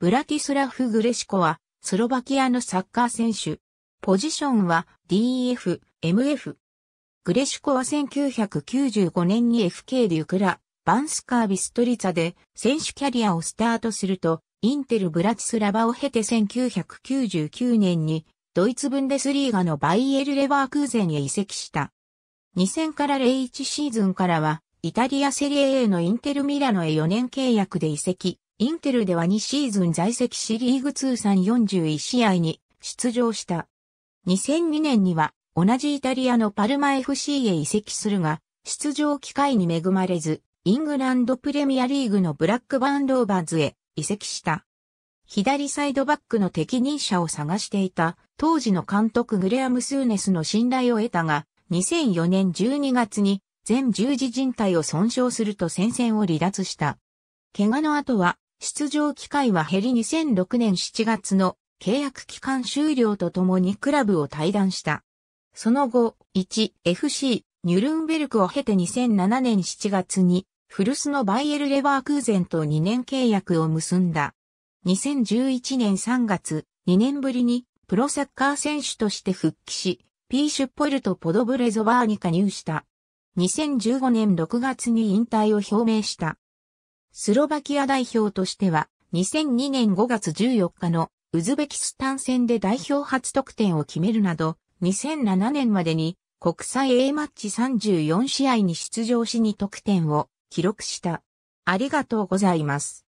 ブラティスラフ・グレシコは、スロバキアのサッカー選手。ポジションは DF、MF。グレシコは1995年に FK デュクラ、バンスカー・ビストリツァで選手キャリアをスタートすると、インテル・ブラティスラバを経て1999年にドイツブンデスリーガのバイエル・レバークーゼンへ移籍した。2000から01シーズンからはイタリアセリエ A のインテル・ミラノへ4年契約で移籍、インテルでは2シーズン在籍しリーグ通算41試合に出場した。2002年には同じイタリアのパルマ FC へ移籍するが、出場機会に恵まれず、イングランドプレミアリーグのブラックバーンローバーズへ移籍した。左サイドバックの適任者を探していた当時の監督グレアム・スーネスの信頼を得たが、2004年12月に全十字人帯を損傷すると戦線を離脱した。怪我の後は出場機会は減り2006年7月の契約期間終了とともにクラブを退団した。その後、1FC ニュルンベルクを経て2007年7月に古巣のバイエル・レバークーゼンと2年契約を結んだ。2011年3月、2年ぶりにプロサッカー選手として復帰し、ピーシュポルト・ポドブレゾバーに加入した。2015年6月に引退を表明した。スロバキア代表としては、2002年5月14日のウズベキスタン戦で代表初得点を決めるなど、2007年までに国際 A マッチ34試合に出場しに得点を記録した。ありがとうございます。